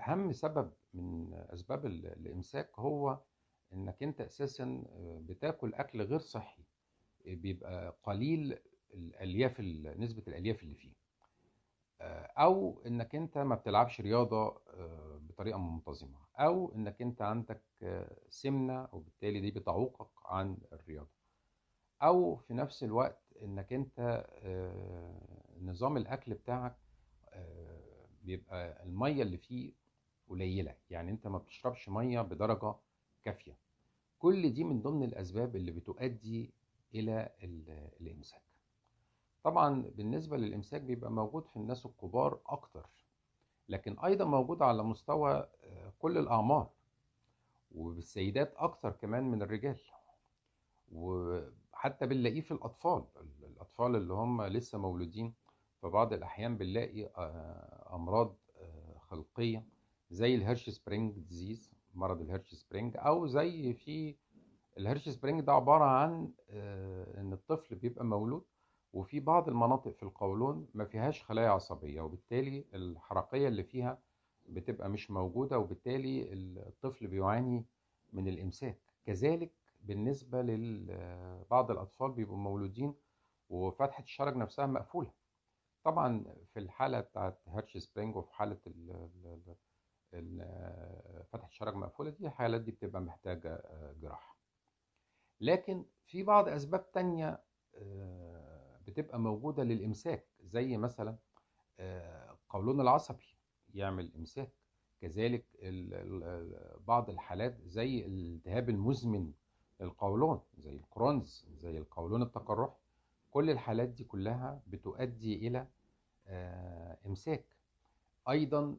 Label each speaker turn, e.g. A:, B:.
A: اهم سبب من اسباب الامساك هو انك انت اساسا آه، بتاكل اكل غير صحي آه، بيبقى قليل الالياف نسبه الالياف اللي فيه آه، او انك انت ما بتلعبش رياضه بطريقه منتظمه او انك انت عندك سمنه وبالتالي دي بتعوقك عن الرياضه او في نفس الوقت انك انت نظام الاكل بتاعك بيبقى الميه اللي فيه قليله يعني انت ما بتشربش ميه بدرجه كافيه كل دي من ضمن الاسباب اللي بتؤدي الى الامساك طبعا بالنسبه للامساك بيبقى موجود في الناس الكبار اكتر لكن ايضا موجود على مستوى آه، كل الاعمار وبالسيدات اكتر كمان من الرجال وحتى بنلاقيه في الاطفال الاطفال اللي هم لسه مولودين في بعض الاحيان بنلاقي آه، امراض آه، خلقيه زي الهيرش سبرينج ديزيز مرض الهيرش سبرينج او زي في الهيرش سبرينج ده عباره عن آه، ان الطفل بيبقى مولود وفي بعض المناطق في القولون ما فيهاش خلايا عصبيه وبالتالي الحرقيه اللي فيها بتبقى مش موجوده وبالتالي الطفل بيعاني من الامساك كذلك بالنسبه لبعض آه، الاطفال بيبقوا مولودين وفتحه الشرج نفسها مقفوله طبعا في الحاله بتاعت هيرش سبرينج وفي حاله فتح الشرج مقفولة دي الحالات دي بتبقى محتاجة جراحة لكن في بعض أسباب تانية آه، بتبقى موجودة للإمساك زي مثلا القولون آه، العصبي يعمل إمساك كذلك بعض الحالات زي الالتهاب المزمن القولون زي الكرونز زي القولون التقرحي كل الحالات دي كلها بتؤدي إلى آه، إمساك أيضا